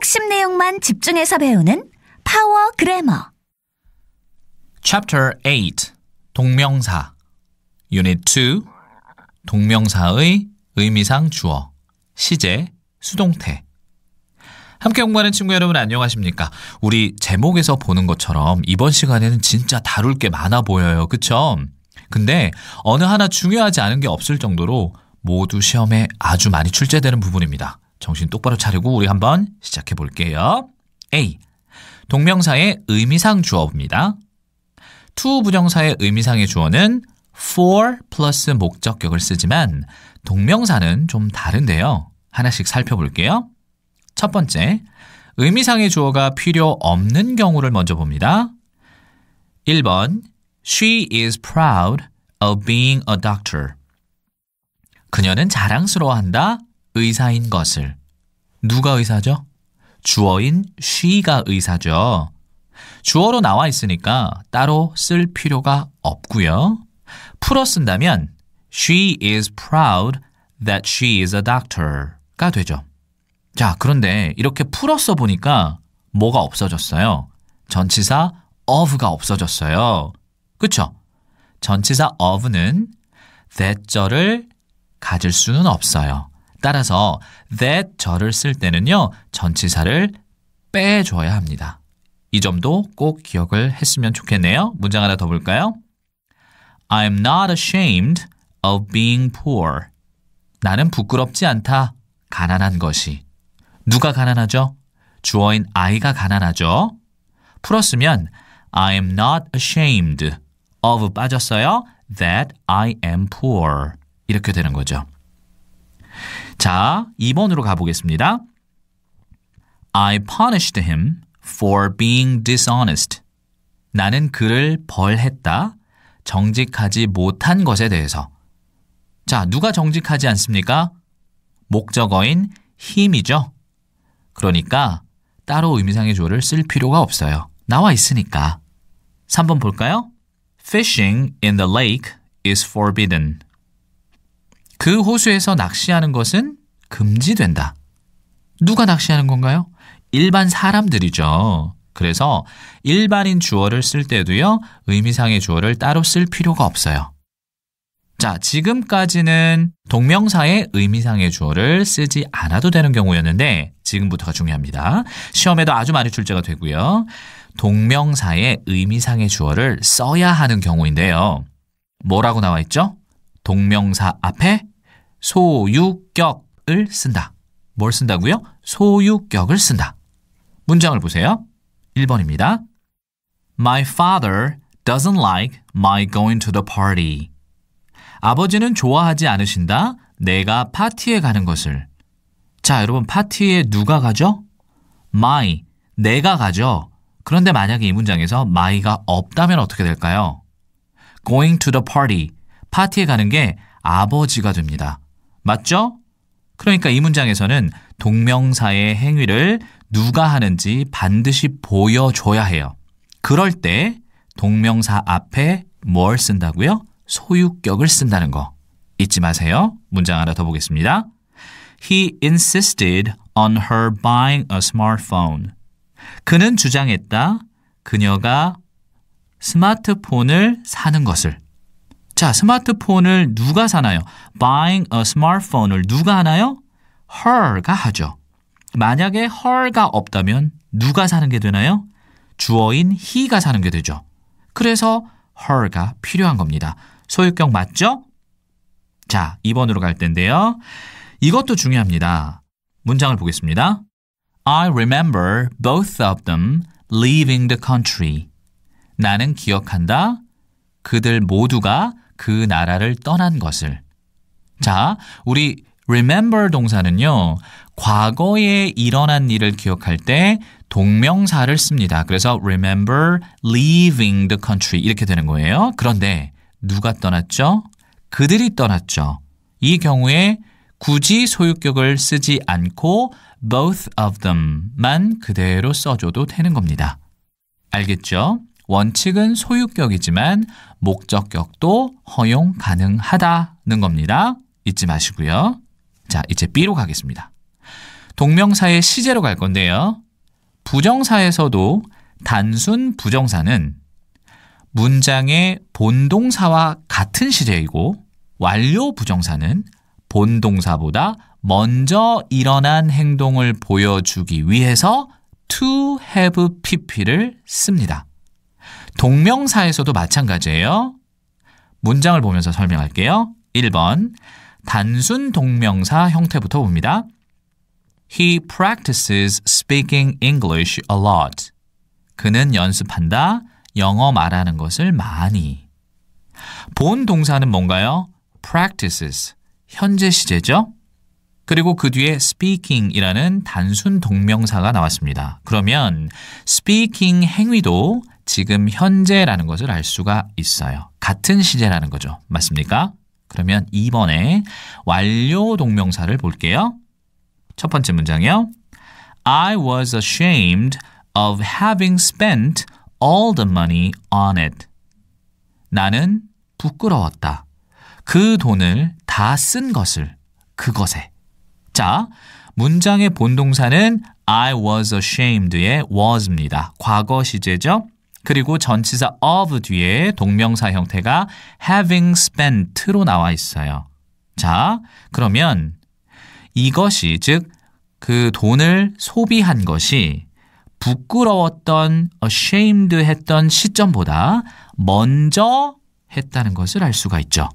핵심 내용만 집중해서 배우는 파워 그래머. Chapter 8 동명사 Unit 2 동명사의 의미상 주어 시제 수동태 함께 공부하는 친구 여러분 안녕하십니까? 우리 제목에서 보는 것처럼 이번 시간에는 진짜 다룰 게 많아 보여요. 그쵸? 근데 어느 하나 중요하지 않은 게 없을 정도로 모두 시험에 아주 많이 출제되는 부분입니다. 정신 똑바로 차리고 우리 한번 시작해 볼게요. A. 동명사의 의미상 주어입니다. to 부정사의 의미상의 주어는 for 플러스 목적격을 쓰지만 동명사는 좀 다른데요. 하나씩 살펴볼게요. 첫 번째, 의미상의 주어가 필요 없는 경우를 먼저 봅니다. 1번, She is proud of being a doctor. 그녀는 자랑스러워한다 의사인 것을. 누가 의사죠? 주어인 she가 의사죠. 주어로 나와 있으니까 따로 쓸 필요가 없고요. 풀어 쓴다면 she is proud that she is a doctor가 되죠. 자, 그런데 이렇게 풀어 써 보니까 뭐가 없어졌어요? 전치사 of가 없어졌어요. 그쵸? 전치사 of는 that절을 가질 수는 없어요. 따라서 that 저를 쓸 때는요. 전치사를 빼줘야 합니다. 이 점도 꼭 기억을 했으면 좋겠네요. 문장 하나 더 볼까요? I'm not ashamed of being poor. 나는 부끄럽지 않다. 가난한 것이. 누가 가난하죠? 주어인 아이가 가난하죠. 풀었으면 I'm not ashamed of 빠졌어요. that I am poor. 이렇게 되는 거죠. 자, 2번으로 가보겠습니다. I punished him for being dishonest. 나는 그를 벌했다. 정직하지 못한 것에 대해서. 자, 누가 정직하지 않습니까? 목적어인 힘이죠. 그러니까 따로 의미상의 조를 쓸 필요가 없어요. 나와 있으니까. 3번 볼까요? Fishing in the lake is forbidden. 그 호수에서 낚시하는 것은 금지된다. 누가 낚시하는 건가요? 일반 사람들이죠. 그래서 일반인 주어를 쓸 때도요, 의미상의 주어를 따로 쓸 필요가 없어요. 자, 지금까지는 동명사의 의미상의 주어를 쓰지 않아도 되는 경우였는데, 지금부터가 중요합니다. 시험에도 아주 많이 출제가 되고요. 동명사의 의미상의 주어를 써야 하는 경우인데요. 뭐라고 나와 있죠? 동명사 앞에 소유격을 쓴다. 뭘 쓴다고요? 소유격을 쓴다. 문장을 보세요. 1번입니다. My father doesn't like my going to the party. 아버지는 좋아하지 않으신다. 내가 파티에 가는 것을. 자, 여러분 파티에 누가 가죠? my 내가 가죠. 그런데 만약에 이 문장에서 my가 없다면 어떻게 될까요? going to the party 파티에 가는 게 아버지가 됩니다. 맞죠? 그러니까 이 문장에서는 동명사의 행위를 누가 하는지 반드시 보여줘야 해요. 그럴 때 동명사 앞에 뭘 쓴다고요? 소유격을 쓴다는 거 잊지 마세요. 문장 하나 더 보겠습니다. He insisted on her buying a smartphone. 그는 주장했다. 그녀가 스마트폰을 사는 것을. 자, 스마트폰을 누가 사나요? buying a smartphone을 누가 하나요? her가 하죠. 만약에 her가 없다면 누가 사는 게 되나요? 주어인 he가 사는 게 되죠. 그래서 her가 필요한 겁니다. 소유격 맞죠? 자, 2번으로 갈 텐데요. 이것도 중요합니다. 문장을 보겠습니다. I remember both of them leaving the country. 나는 기억한다. 그들 모두가 그 나라를 떠난 것을. 자, 우리 remember 동사는요. 과거에 일어난 일을 기억할 때 동명사를 씁니다. 그래서 remember leaving the country 이렇게 되는 거예요. 그런데 누가 떠났죠? 그들이 떠났죠. 이 경우에 굳이 소유격을 쓰지 않고 both of them만 그대로 써줘도 되는 겁니다. 알겠죠? 원칙은 소유격이지만 목적격도 허용 가능하다는 겁니다. 잊지 마시고요. 자, 이제 B로 가겠습니다. 동명사의 시제로 갈 건데요. 부정사에서도 단순 부정사는 문장의 본동사와 같은 시제이고 완료 부정사는 본동사보다 먼저 일어난 행동을 보여주기 위해서 to have pp를 씁니다. 동명사에서도 마찬가지예요. 문장을 보면서 설명할게요. 1번. 단순 동명사 형태부터 봅니다. He practices speaking English a lot. 그는 연습한다. 영어 말하는 것을 많이. 본 동사는 뭔가요? practices. 현재 시제죠? 그리고 그 뒤에 speaking이라는 단순 동명사가 나왔습니다. 그러면 speaking 행위도 지금 현재라는 것을 알 수가 있어요. 같은 시제라는 거죠. 맞습니까? 그러면 2번에 완료 동명사를 볼게요. 첫 번째 문장이요. I was ashamed of having spent all the money on it. 나는 부끄러웠다. 그 돈을 다 쓴 것을 그것에. 자, 문장의 본동사는 I was ashamed의 was입니다. 과거 시제죠. 그리고 전치사 of 뒤에 동명사 형태가 having spent로 나와 있어요. 자, 그러면 이것이 즉 그 돈을 소비한 것이 부끄러웠던 ashamed 했던 시점보다 먼저 했다는 것을 알 수가 있죠.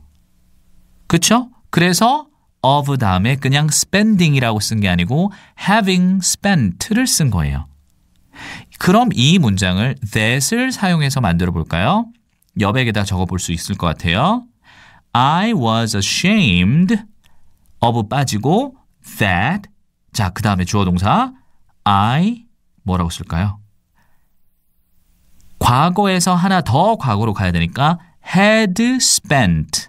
그렇죠? 그래서 of 다음에 그냥 spending이라고 쓴 게 아니고 having spent를 쓴 거예요. 그럼 이 문장을 that을 사용해서 만들어 볼까요? 여백에다 적어 볼 수 있을 것 같아요. I was ashamed of 빠지고 that 자, 그 다음에 주어 동사 I 뭐라고 쓸까요? 과거에서 하나 더 과거로 가야 되니까 had spent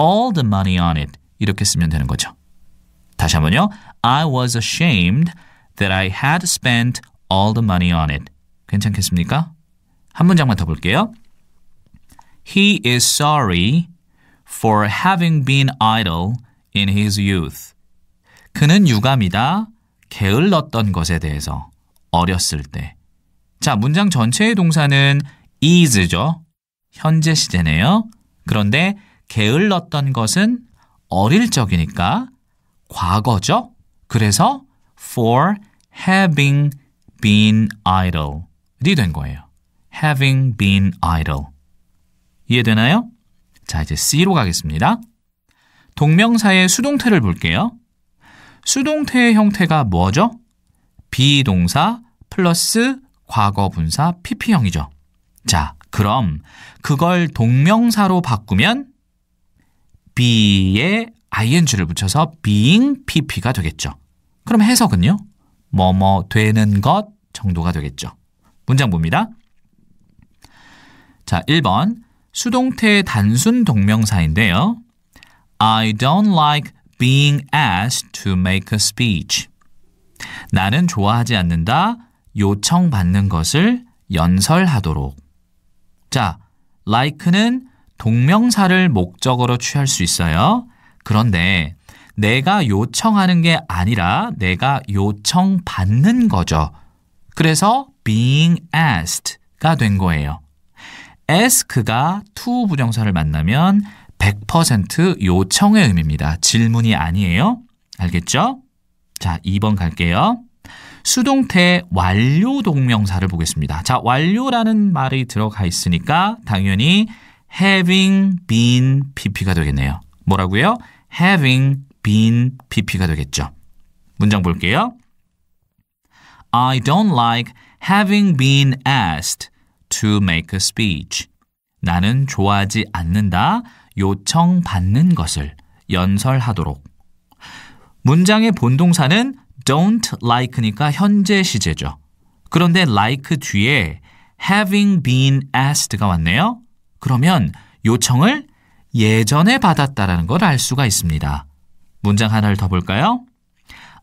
all the money on it 이렇게 쓰면 되는 거죠. 다시 한번요. I was ashamed that I had spent all the money on it. 괜찮겠습니까? 한 문장만 더 볼게요. He is sorry for having been idle in his youth. 그는 유감이다. 게을렀던 것에 대해서 어렸을 때. 자, 문장 전체의 동사는 is죠. 현재 시제네요. 그런데 게을렀던 것은 어릴 적이니까 과거죠. 그래서 for having been idle이 된 거예요. having been idle. 이해되나요? 자, 이제 C로 가겠습니다. 동명사의 수동태를 볼게요. 수동태의 형태가 뭐죠? 비동사 플러스 과거분사 PP형이죠. 자, 그럼 그걸 동명사로 바꾸면 be에 ing를 붙여서 being pp가 되겠죠. 그럼 해석은요? 뭐뭐 되는 것 정도가 되겠죠. 문장 봅니다. 자, 1번. 수동태 단순 동명사인데요. I don't like being asked to make a speech. 나는 좋아하지 않는다. 요청받는 것을 연설하도록. 자, like는 동명사를 목적으로 취할 수 있어요. 그런데 내가 요청하는 게 아니라 내가 요청받는 거죠. 그래서 being ased가 된 거예요. ask가 to 부정사를 만나면 100% 요청의 의미입니다. 질문이 아니에요. 알겠죠? 자, 2번 갈게요. 수동태 완료 동명사를 보겠습니다. 자, 완료라는 말이 들어가 있으니까 당연히 having been pp가 되겠네요. 뭐라고요? having 빈 PP가 되겠죠. 문장 볼게요. I don't like having been asked to make a speech. 나는 좋아하지 않는다. 요청받는 것을 연설하도록. 문장의 본동사는 don't like니까 현재 시제죠. 그런데 like 뒤에 having been ased가 왔네요. 그러면 요청을 예전에 받았다라는 걸 알 수가 있습니다. 문장 하나를 더 볼까요?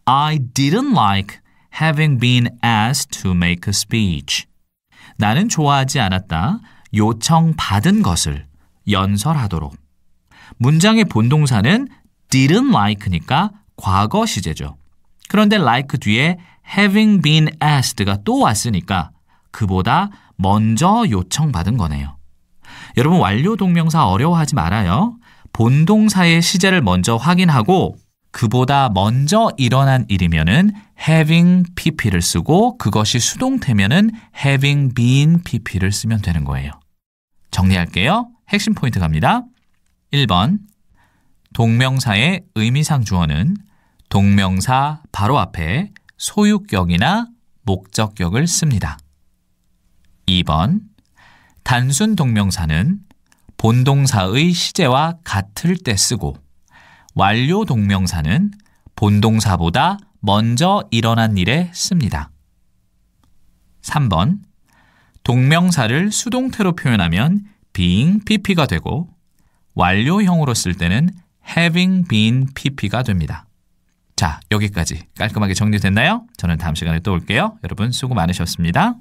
I didn't like having been asked to make a speech. 나는 좋아하지 않았다. 요청받은 것을 연설하도록. 문장의 본동사는 didn't like니까 과거 시제죠. 그런데 like 뒤에 having been ased가 k 또 왔으니까 그보다 먼저 요청받은 거네요. 여러분 완료 동명사 어려워하지 말아요. 본동사의 시제를 먼저 확인하고 그보다 먼저 일어난 일이면은 having pp를 쓰고 그것이 수동태면은 having been pp를 쓰면 되는 거예요. 정리할게요. 핵심 포인트 갑니다. 1번 동명사의 의미상 주어는 동명사 바로 앞에 소유격이나 목적격을 씁니다. 2번 단순 동명사는 본동사의 시제와 같을 때 쓰고 완료 동명사는 본동사보다 먼저 일어난 일에 씁니다. 3번 동명사를 수동태로 표현하면 being pp가 되고 완료형으로 쓸 때는 having been pp가 됩니다. 자, 여기까지 깔끔하게 정리됐나요? 저는 다음 시간에 또 올게요. 여러분 수고 많으셨습니다.